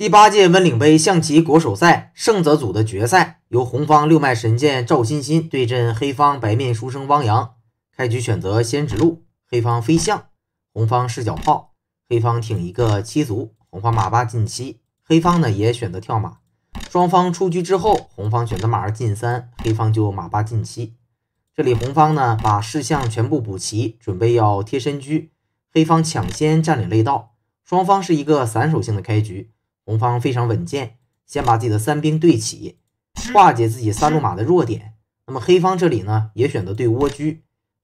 第八届温岭杯象棋国手赛胜者组的决赛，由红方六脉神剑赵欣欣对阵黑方白面书生汪洋。开局选择先指路，黑方飞象，红方视角炮，黑方挺一个七卒，红方马八进七，黑方呢也选择跳马。双方出车之后，红方选择马二进三，黑方就马八进七。这里红方呢把视象全部补齐，准备要贴身车，黑方抢先占领肋道。双方是一个散手性的开局。红方非常稳健，先把自己的三兵对起，化解自己三路马的弱点。那么黑方这里呢，也选择对窝车。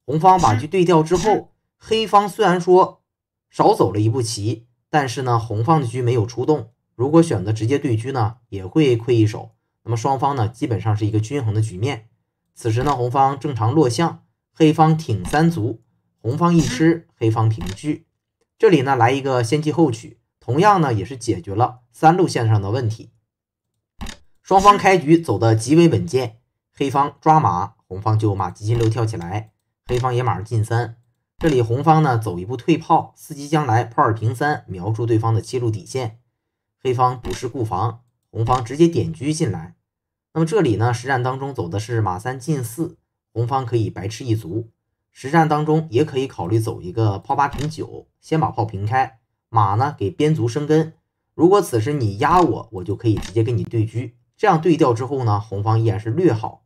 红方把车对掉之后，黑方虽然说少走了一步棋，但是呢，红方的车没有出动。如果选择直接对车呢，也会亏一手。那么双方呢，基本上是一个均衡的局面。此时呢，红方正常落象，黑方挺三卒，红方一吃，黑方平车。这里呢，来一个先弃后取。同样呢，也是解决了三路线上的问题。双方开局走得极为稳健，黑方抓马，红方就马急进六跳起来，黑方也马进三。这里红方呢走一步退炮，伺机将来炮二平三，瞄住对方的七路底线。黑方补士固防，红方直接点车进来。那么这里呢，实战当中走的是马三进四，红方可以白吃一卒。实战当中也可以考虑走一个炮八平九，先把炮平开。马呢？给边卒生根。如果此时你压我，我就可以直接跟你对车。这样对调之后呢，红方依然是略好。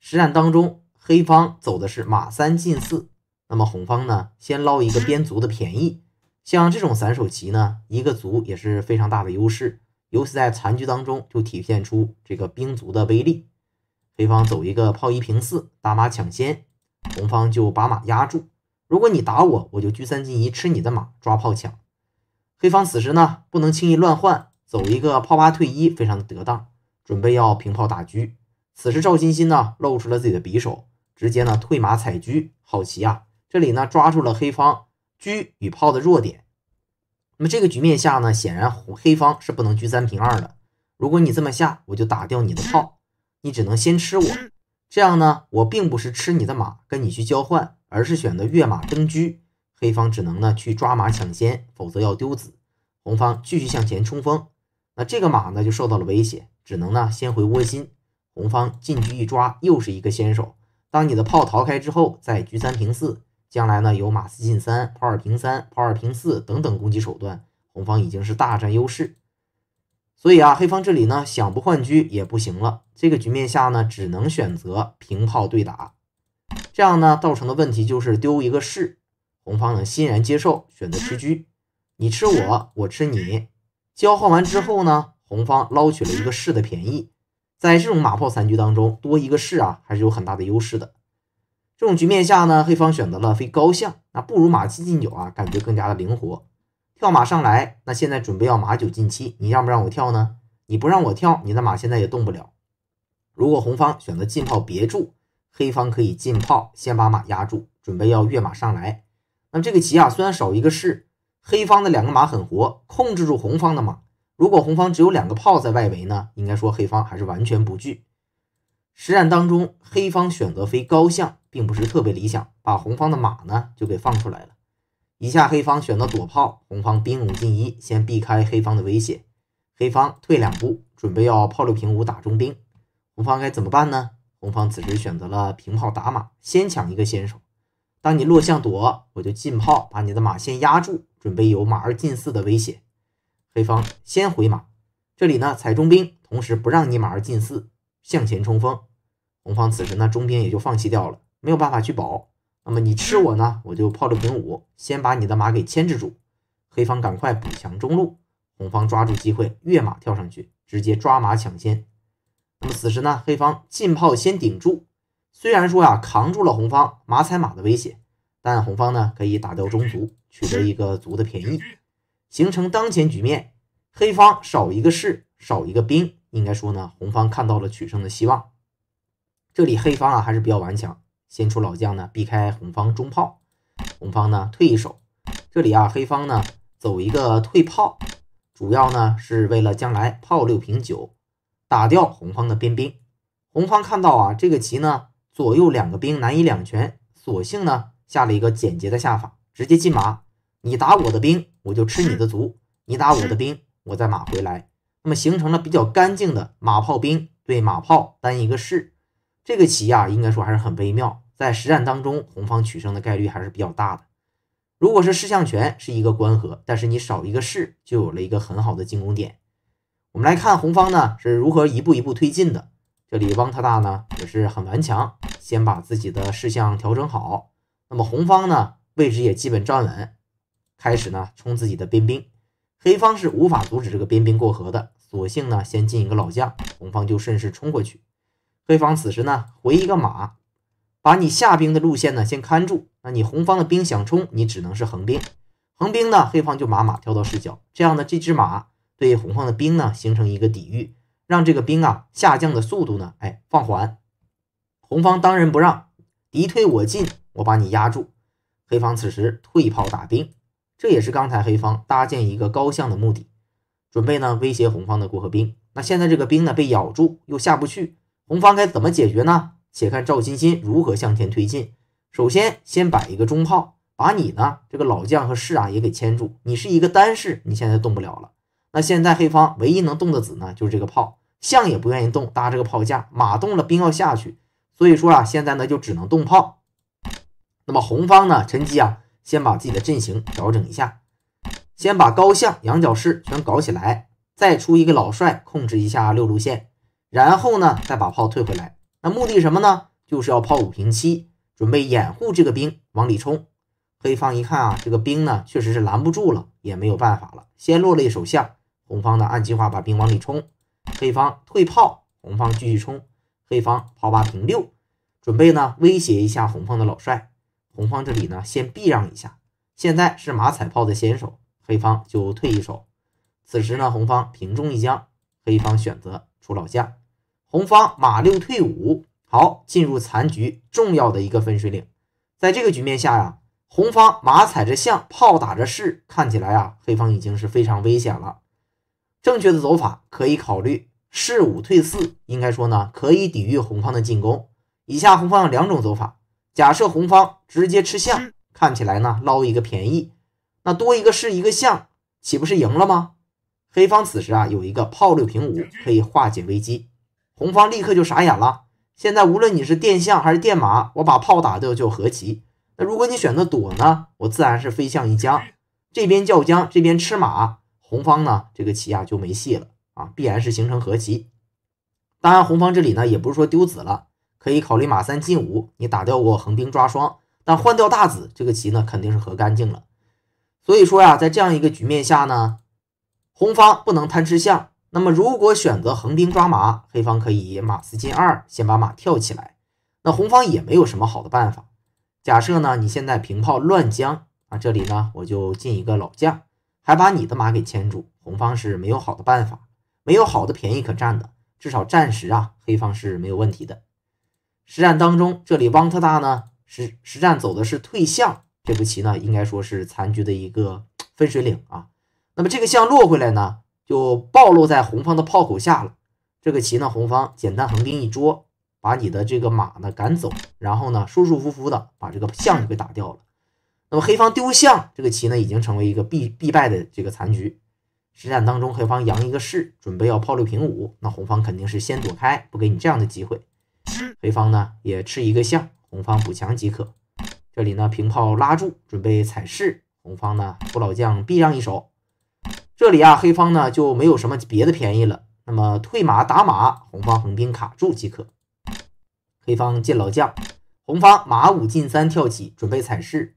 实战当中，黑方走的是马三进四，那么红方呢，先捞一个边卒的便宜。像这种散手棋呢，一个卒也是非常大的优势，尤其在残局当中就体现出这个兵卒的威力。黑方走一个炮一平四打马抢先，红方就把马压住。如果你打我，我就车三进一吃你的马，抓炮抢。黑方此时呢，不能轻易乱换，走一个炮八退一，非常的得当，准备要平炮打车。此时赵欣鑫呢，露出了自己的匕首，直接呢退马踩车，好棋啊！这里呢抓住了黑方车与炮的弱点。那么这个局面下呢，显然红黑方是不能车三平二的。如果你这么下，我就打掉你的炮，你只能先吃我。这样呢，我并不是吃你的马跟你去交换，而是选择跃马登车。黑方只能呢去抓马抢先，否则要丢子。红方继续向前冲锋，那这个马呢就受到了威胁，只能呢先回窝心。红方进车一抓，又是一个先手。当你的炮逃开之后，再车三平四，将来呢有马四进三，炮二平三，炮二平四等等攻击手段，红方已经是大占优势。所以啊，黑方这里呢想不换车也不行了。这个局面下呢，只能选择平炮对打，这样呢造成的问题就是丢一个士。红方能欣然接受，选择吃车，你吃我，我吃你，交换完之后呢，红方捞取了一个士的便宜。在这种马炮残局当中，多一个士啊，还是有很大的优势的。这种局面下呢，黑方选择了飞高象，那不如马七进九啊，感觉更加的灵活。跳马上来，那现在准备要马九进七，你让不让我跳呢？你不让我跳，你的马现在也动不了。如果红方选择进炮别住，黑方可以进炮，先把马压住，准备要跃马上来。那这个棋啊，虽然少一个士，黑方的两个马很活，控制住红方的马。如果红方只有两个炮在外围呢，应该说黑方还是完全不惧。实战当中，黑方选择飞高象，并不是特别理想，把红方的马呢就给放出来了。一下黑方选择躲炮，红方兵五进一，先避开黑方的威胁。黑方退两步，准备要炮六平五打中兵。红方该怎么办呢？红方此时选择了平炮打马，先抢一个先手。当你落象躲，我就进炮把你的马先压住，准备有马二进四的威胁。黑方先回马，这里呢踩中兵，同时不让你马二进四向前冲锋。红方此时呢中兵也就放弃掉了，没有办法去保。那么你吃我呢，我就炮六平五，先把你的马给牵制住。黑方赶快补强中路，红方抓住机会跃马跳上去，直接抓马抢先。那么此时呢黑方进炮先顶住。虽然说呀，扛住了红方马踩马的威胁，但红方呢可以打掉中卒，取得一个卒的便宜，形成当前局面。黑方少一个士，少一个兵，应该说呢，红方看到了取胜的希望。这里黑方啊还是比较顽强，先出老将呢，避开红方中炮。红方呢退一手，这里啊黑方呢走一个退炮，主要呢是为了将来炮六平九，打掉红方的边兵。红方看到啊这个棋呢。左右两个兵难以两全，索性呢下了一个简洁的下法，直接进马。你打我的兵，我就吃你的卒；你打我的兵，我再马回来。那么形成了比较干净的马炮兵对马炮单一个士。这个棋呀，应该说还是很微妙，在实战当中，红方取胜的概率还是比较大的。如果是士象权是一个关合，但是你少一个士，就有了一个很好的进攻点。我们来看红方呢是如何一步一步推进的。这里汪特大呢也是很顽强，先把自己的士象调整好。那么红方呢位置也基本站稳，开始呢冲自己的边兵。黑方是无法阻止这个边兵过河的，索性呢先进一个老将，红方就顺势冲过去。黑方此时呢回一个马，把你下兵的路线呢先看住。那你红方的兵想冲，你只能是横兵。横兵呢，黑方就马马跳到视角，这样呢这只马对红方的兵呢形成一个抵御。让这个兵啊下降的速度呢，哎放缓。红方当仁不让，敌退我进，我把你压住。黑方此时退炮打兵，这也是刚才黑方搭建一个高象的目的，准备呢威胁红方的过河兵。那现在这个兵呢被咬住又下不去，红方该怎么解决呢？且看赵欣欣如何向前推进。首先先摆一个中炮，把你呢这个老将和士啊也给牵住。你是一个单士，你现在动不了了。那现在黑方唯一能动的子呢就是这个炮。象也不愿意动，搭这个炮架。马动了，兵要下去，所以说啊，现在呢就只能动炮。那么红方呢，趁机啊，先把自己的阵型调整一下，先把高象、羊角士全搞起来，再出一个老帅控制一下六路线，然后呢再把炮退回来。那目的什么呢？就是要炮五平七，准备掩护这个兵往里冲。黑方一看啊，这个兵呢确实是拦不住了，也没有办法了，先落了一手象。红方呢按计划把兵往里冲。黑方退炮，红方继续冲。黑方炮八平六，准备呢威胁一下红方的老帅。红方这里呢先避让一下。现在是马踩炮的先手，黑方就退一手。此时呢红方平中一将，黑方选择出老将。红方马六退五，好进入残局重要的一个分水岭。在这个局面下呀，红方马踩着象，炮打着士，看起来啊黑方已经是非常危险了。正确的走法可以考虑士五退四，应该说呢，可以抵御红方的进攻。以下红方有两种走法，假设红方直接吃象，看起来呢捞一个便宜，那多一个士一个象，岂不是赢了吗？黑方此时啊有一个炮六平五可以化解危机，红方立刻就傻眼了。现在无论你是电象还是电马，我把炮打掉就和棋。那如果你选择躲呢，我自然是飞象一将，这边叫将，这边吃马。红方呢，这个棋啊就没戏了啊，必然是形成和棋。当然，红方这里呢也不是说丢子了，可以考虑马三进五，你打掉我横兵抓双，但换掉大子，这个棋呢肯定是和干净了。所以说呀，在这样一个局面下呢，红方不能贪吃象。那么如果选择横兵抓马，黑方可以马四进二，先把马跳起来。那红方也没有什么好的办法。假设呢，你现在平炮乱将，啊，这里呢我就进一个老将。还把你的马给牵住，红方是没有好的办法，没有好的便宜可占的。至少暂时啊，黑方是没有问题的。实战当中，这里汪特大呢实实战走的是退象，这步棋呢应该说是残局的一个分水岭啊。那么这个象落回来呢，就暴露在红方的炮口下了。这个棋呢，红方简单横兵一捉，把你的这个马呢赶走，然后呢舒舒服服的把这个象给打掉了。那么黑方丢象，这个棋呢已经成为一个必必败的这个残局。实战当中，黑方扬一个士，准备要炮六平五，那红方肯定是先躲开，不给你这样的机会。黑方呢也吃一个象，红方补强即可。这里呢平炮拉住，准备踩士。红方呢补老将，避让一手。这里啊，黑方呢就没有什么别的便宜了。那么退马打马，红方横兵卡住即可。黑方进老将，红方马五进三跳起，准备踩士。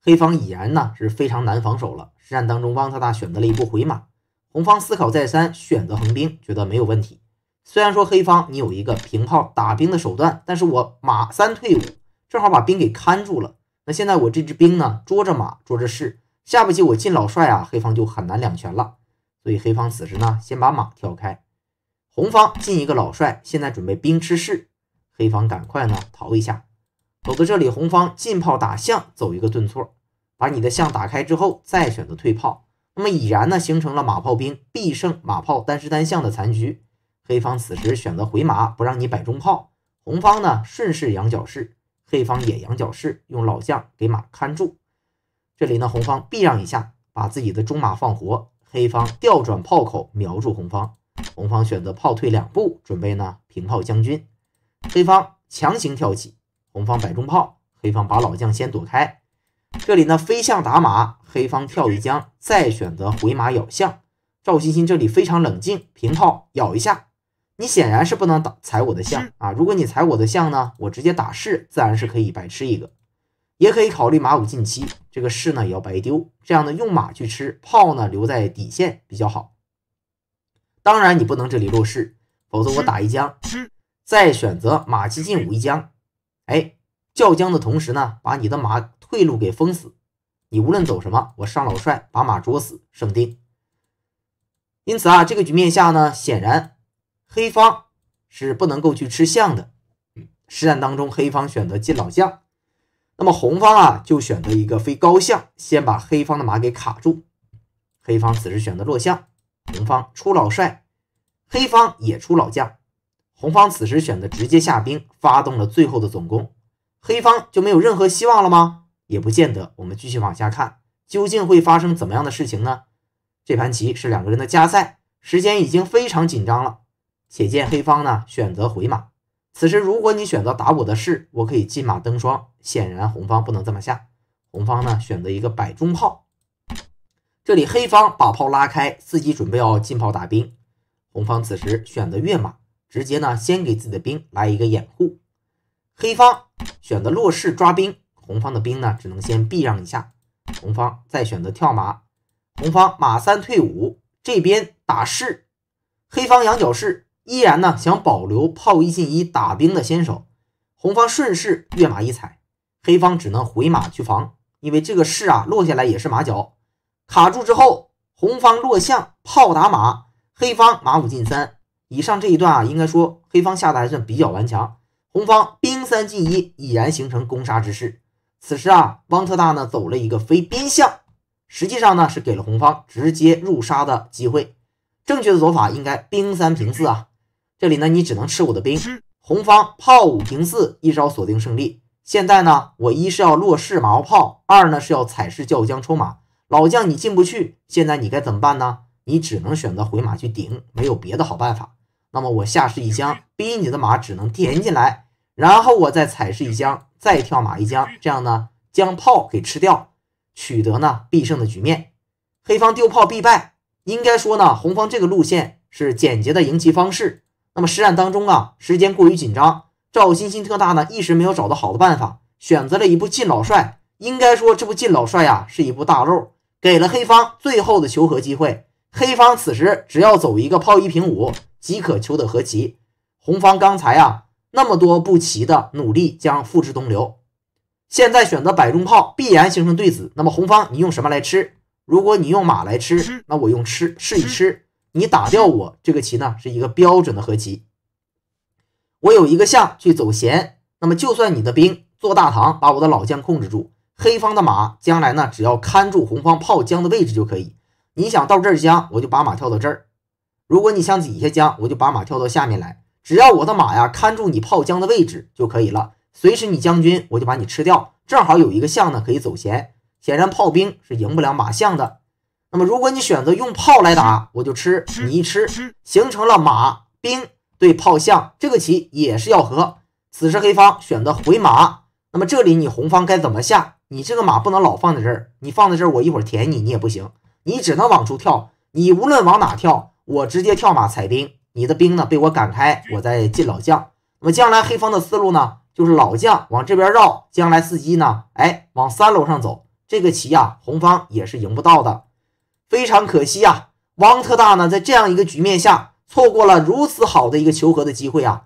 黑方已然呢是非常难防守了。实战当中，汪大大选择了一步回马，红方思考再三，选择横兵，觉得没有问题。虽然说黑方你有一个平炮打兵的手段，但是我马三退五，正好把兵给看住了。那现在我这支兵呢捉着马，捉着士，下不去我进老帅啊，黑方就很难两全了。所以黑方此时呢先把马挑开，红方进一个老帅，现在准备兵吃士，黑方赶快呢逃一下。走到这里，红方进炮打象，走一个顿挫，把你的象打开之后，再选择退炮。那么已然呢，形成了马炮兵必胜，马炮单士单象的残局。黑方此时选择回马，不让你摆中炮。红方呢顺势羊角士，黑方也羊角士，用老将给马看住。这里呢，红方避让一下，把自己的中马放活。黑方调转炮口，瞄住红方。红方选择炮退两步，准备呢平炮将军。黑方强行跳起。红方摆中炮，黑方把老将先躲开。这里呢，飞象打马，黑方跳一将，再选择回马咬象。赵欣欣这里非常冷静，平炮咬一下，你显然是不能打踩我的象啊！如果你踩我的象呢，我直接打士，自然是可以白吃一个。也可以考虑马五进七，这个士呢也要白丢。这样呢，用马去吃炮呢，留在底线比较好。当然你不能这里落士，否则我打一将，再选择马七进五一将。哎，叫将的同时呢，把你的马退路给封死。你无论走什么，我上老帅把马捉死，胜定。因此啊，这个局面下呢，显然黑方是不能够去吃象的。实战当中，黑方选择进老将，那么红方啊就选择一个飞高象，先把黑方的马给卡住。黑方此时选择落象，红方出老帅，黑方也出老将。红方此时选择直接下兵，发动了最后的总攻，黑方就没有任何希望了吗？也不见得。我们继续往下看，究竟会发生怎么样的事情呢？这盘棋是两个人的加赛，时间已经非常紧张了。且见黑方呢选择回马，此时如果你选择打我的士，我可以进马登双。显然红方不能这么下，红方呢选择一个摆中炮。这里黑方把炮拉开，自己准备要进炮打兵。红方此时选择跃马。直接呢，先给自己的兵来一个掩护。黑方选择落士抓兵，红方的兵呢，只能先避让一下。红方再选择跳马，红方马三退五，这边打士。黑方羊角士依然呢想保留炮一进一打兵的先手，红方顺势跃马一踩，黑方只能回马去防，因为这个士啊落下来也是马脚，卡住之后，红方落象炮打马，黑方马五进三。以上这一段啊，应该说黑方下的还算比较顽强，红方兵三进一已然形成攻杀之势。此时啊，汪特大呢走了一个飞边象，实际上呢是给了红方直接入杀的机会。正确的走法应该兵三平四啊，这里呢你只能吃我的兵。红方炮五平四，一招锁定胜利。现在呢，我一是要落士马炮，二呢是要踩士叫将抽马。老将你进不去，现在你该怎么办呢？你只能选择回马去顶，没有别的好办法。那么我下士一将，逼你的马只能填进来，然后我再踩士一将，再跳马一将，这样呢将炮给吃掉，取得呢必胜的局面。黑方丢炮必败。应该说呢，红方这个路线是简洁的赢棋方式。那么实战当中啊，时间过于紧张，赵欣欣特大呢一时没有找到好的办法，选择了一步进老帅。应该说这步进老帅呀是一步大漏，给了黑方最后的求和机会。黑方此时只要走一个炮一平五。即可求得和棋。红方刚才啊那么多步棋的努力将付之东流。现在选择摆中炮，必然形成对子。那么红方，你用什么来吃？如果你用马来吃，那我用吃，试一吃。你打掉我这个棋呢，是一个标准的和棋。我有一个象去走闲，那么就算你的兵做大堂，把我的老将控制住。黑方的马将来呢，只要看住红方炮将的位置就可以。你想到这儿将，我就把马跳到这儿。如果你向底下将，我就把马跳到下面来。只要我的马呀看住你炮将的位置就可以了。随时你将军，我就把你吃掉。正好有一个象呢，可以走闲。显然炮兵是赢不了马象的。那么如果你选择用炮来打，我就吃你一吃，形成了马兵对炮象，这个棋也是要和。此时黑方选择回马，那么这里你红方该怎么下？你这个马不能老放在这儿，你放在这儿，我一会儿舔你，你也不行。你只能往出跳，你无论往哪跳。我直接跳马踩兵，你的兵呢被我赶开，我再进老将。那么将来黑方的思路呢，就是老将往这边绕，将来伺机呢，哎，往三楼上走。这个棋呀，红方也是赢不到的，非常可惜呀。汪特大呢，在这样一个局面下，错过了如此好的一个求和的机会啊。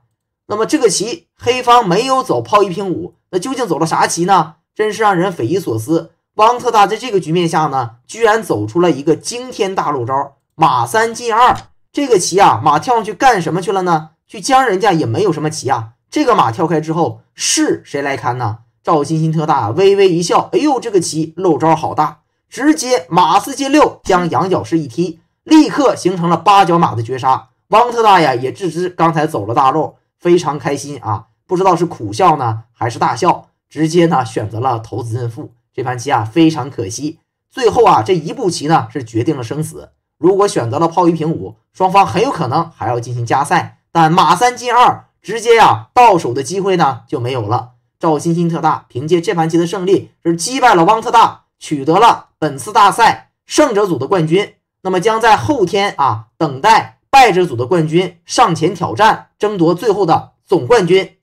那么这个棋黑方没有走炮一平五，那究竟走了啥棋呢？真是让人匪夷所思。汪特大在这个局面下呢，居然走出了一个惊天大漏招。马三进二，这个棋啊，马跳上去干什么去了呢？去将人家也没有什么棋啊。这个马跳开之后，士谁来堪呢？赵鑫鑫特大微微一笑，哎呦，这个棋漏招好大，直接马四进六将羊角士一踢，立刻形成了八角马的绝杀。汪特大呀也自知刚才走了大漏，非常开心啊，不知道是苦笑呢还是大笑，直接呢选择了投子认负。这盘棋啊非常可惜，最后啊这一步棋呢是决定了生死。如果选择了炮一平五，双方很有可能还要进行加赛。但马三进二，直接呀，到手的机会呢就没有了。赵鑫鑫特大凭借这盘棋的胜利，是击败了汪特大，取得了本次大赛胜者组的冠军。那么将在后天啊，等待败者组的冠军上前挑战，争夺最后的总冠军。